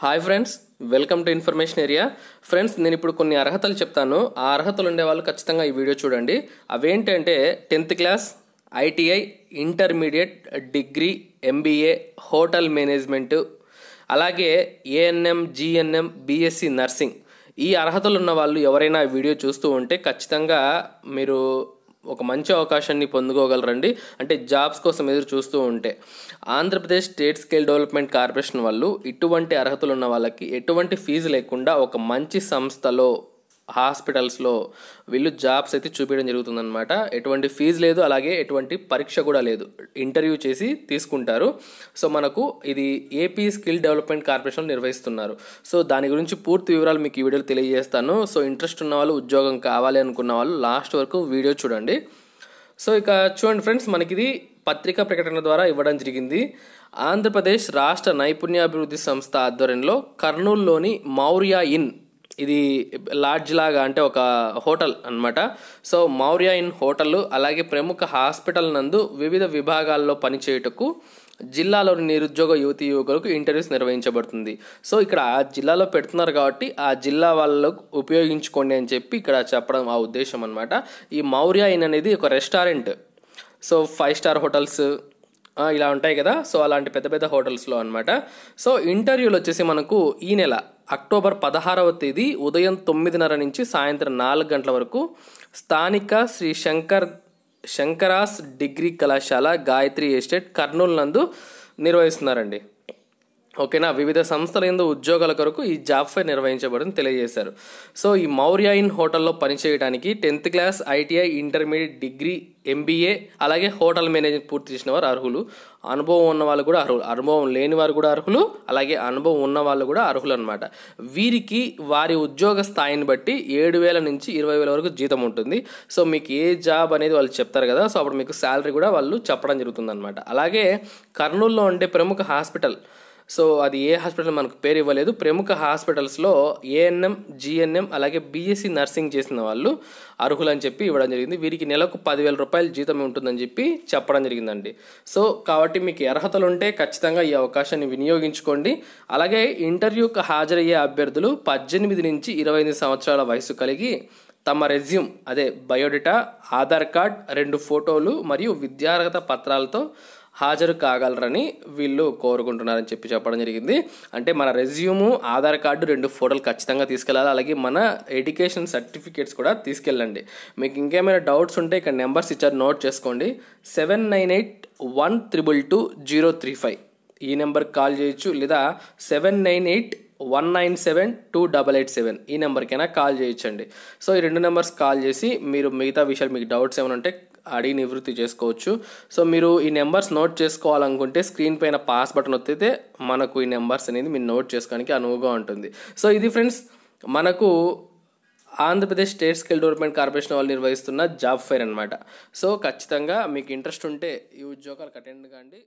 hi friends welcome to information area friends నేను ఇప్పుడు కొన్ని అర్హతలు చెప్తాను ఆ అర్హతలు ఉండేవాళ్ళు ఖచ్చితంగా ఈ వీడియో చూడండి అవేంటంటే tenth class ITI intermediate degree MBA hotel management అలాగే ఏఎన్ఎం జిఎన్ఎం బీఎస్సీ నర్సింగ్ ఈ అర్హతలు ఉన్న వాళ్ళు ఎవరైనా వీడియో చూస్తూ ఉంటే ఖచ్చితంగా మీరు ఒక మంచి అవకాశాన్ని పొందుకోగలరండి అంటే జాబ్స్ కోసం ఎదురు చూస్తూ ఉంటే Andhra Pradesh state scale development corporation వాళ్ళు ఇటువంటి అర్హతలు ఉన్న వాళ్ళకి ఎటువంటి ఫీజు లేకుండా ఒక మంచి సంస్థలో హాస్పిటల్స్లో వీళ్ళు జాబ్స్ అయితే చూపించడం జరుగుతుందన్నమాట ఎటువంటి ఫీజు లేదు అలాగే ఎటువంటి పరీక్ష కూడా లేదు ఇంటర్వ్యూ చేసి తీసుకుంటారు సో మనకు ఇది ఏపీ స్కిల్ డెవలప్మెంట్ కార్పొరేషన్ నిర్వహిస్తున్నారు సో దాని గురించి పూర్తి వివరాలు మీకు ఈ వీడియోలో తెలియజేస్తాను సో ఇంట్రెస్ట్ ఉన్న వాళ్ళు ఉద్యోగం కావాలి అనుకున్న వాళ్ళు లాస్ట్ వరకు వీడియో చూడండి సో ఇక చూడండి ఫ్రెండ్స్ మనకిది పత్రికా ప్రకటన ద్వారా ఇవ్వడం జరిగింది ఆంధ్రప్రదేశ్ రాష్ట్ర నైపుణ్యాభివృద్ధి సంస్థ ఆధ్వర్యంలో కర్నూలులోని మౌర్యా ఇన్ ఇది లాడ్జ్ లాగా అంటే ఒక హోటల్ అనమాట సో మౌర్య ఇన్ హోటల్ అలాగే ప్రముఖ హాస్పిటల్ నందు వివిధ విభాగాల్లో పనిచేయుటకు జిల్లాలోని నిరుద్యోగ యువతి యువకులకు ఇంటర్వ్యూస్ నిర్వహించబడుతుంది సో ఇక్కడ ఆ జిల్లాలో పెడుతున్నారు కాబట్టి ఆ జిల్లా వాళ్ళకు ఉపయోగించుకోండి అని చెప్పి ఇక్కడ చెప్పడం ఆ ఉద్దేశం అనమాట ఈ మౌర్య ఇన్ అనేది ఒక restaurant so five star hotels ఇలా ఉంటాయి కదా సో అలాంటి పెద్ద పెద్ద హోటల్స్లో అనమాట సో ఇంటర్వ్యూలు వచ్చేసి మనకు ఈ నెల అక్టోబర్ పదహారవ తేదీ ఉదయం తొమ్మిదిన్నర నుంచి సాయంత్రం నాలుగు గంటల వరకు స్థానిక శ్రీ శంకర్ శంకరాస్ డిగ్రీ కళాశాల గాయత్రి ఎస్టేట్ కర్నూలు నందు నిర్వహిస్తున్నారండి ఓకేనా వివిధ సంస్థల ఎందు ఉద్యోగాల కొరకు ఈ జాబ్ ఫైర్ నిర్వహించబడని తెలియజేశారు సో ఈ మౌర్యాయిన్ ఇన్ హోటల్లో పనిచేయడానికి tenth class ITI intermediate degree MBA అలాగే హోటల్ మేనేజ్మెంట్ పూర్తి చేసిన వారు అర్హులు అనుభవం ఉన్న వాళ్ళు కూడా అర్హులు అనుభవం లేని వారు కూడా అర్హులు అలాగే అనుభవం ఉన్న వాళ్ళు కూడా అర్హులు అనమాట వీరికి వారి ఉద్యోగ స్థాయిని బట్టి ఏడు వేల నుంచి ఇరవై వేల వరకు జీతం ఉంటుంది సో మీకు ఏ జాబ్ అనేది వాళ్ళు చెప్తారు కదా సో అప్పుడు మీకు శాలరీ కూడా వాళ్ళు చెప్పడం జరుగుతుంది అలాగే కర్నూలులో ఉండే ప్రముఖ హాస్పిటల్ సో అది ఏ హాస్పిటల్ మనకు పేరు ఇవ్వలేదు ప్రముఖ హాస్పిటల్స్లో ఏఎన్ఎం జిఎన్ఎం అలాగే బీఎస్సీ నర్సింగ్ చేసిన వాళ్ళు అర్హులు అని చెప్పి ఇవ్వడం జరిగింది వీరికి నెలకు పదివేల రూపాయలు జీతం ఉంటుందని చెప్పి చెప్పడం జరిగిందండి సో కాబట్టి మీకు అర్హతలు ఉంటే ఖచ్చితంగా ఈ అవకాశాన్ని వినియోగించుకోండి అలాగే ఇంటర్వ్యూకి హాజరయ్యే అభ్యర్థులు పద్దెనిమిది నుంచి ఇరవై ఎనిమిది సంవత్సరాల వయసు కలిగి తమ రెజ్యూమ్ అదే బయోడేటా ఆధార్ కార్డ్ రెండు ఫోటోలు మరియు విద్యార్హత పత్రాలతో హాజరు కాగలరని వీళ్ళు కోరుకుంటున్నారని చెప్పి చెప్పడం జరిగింది అంటే మన రెజ్యూము ఆధార్ కార్డు రెండు ఫోటోలు ఖచ్చితంగా తీసుకెళ్ళాలి అలాగే మన ఎడ్యుకేషన్ సర్టిఫికేట్స్ కూడా తీసుకెళ్ళండి మీకు ఇంకేమైనా డౌట్స్ ఉంటే ఇక్కడ నెంబర్స్ ఇచ్చారు నోట్ చేసుకోండి seven nine eight one triple two zero three five ఈ నెంబర్కి కాల్ చేయొచ్చు లేదా seven nine eight one nine seven two double eight seven ఈ నెంబర్కైనా కాల్ చేయొచ్చండి సో ఈ రెండు నెంబర్స్ కాల్ చేసి మీరు మిగతా విషయాలు మీకు డౌట్స్ ఏమైనా ఉంటే అడిగి నివృత్తి చేసుకోవచ్చు సో మీరు ఈ నెంబర్స్ నోట్ చేసుకోవాలనుకుంటే స్క్రీన్ పైన పాస్ బటన్ వస్తే మనకు ఈ నెంబర్స్ అనేది మీరు నోట్ చేసుకోవడానికి అనువుగా ఉంటుంది సో ఇది ఫ్రెండ్స్ మనకు Andhra Pradesh state skill development corporation వాళ్ళు నిర్వహిస్తున్న జాబ్ ఫెయిర్ అనమాట సో ఖచ్చితంగా మీకు ఇంట్రెస్ట్ ఉంటే ఈ ఉద్యోగాలకు అటెండ్ కాండి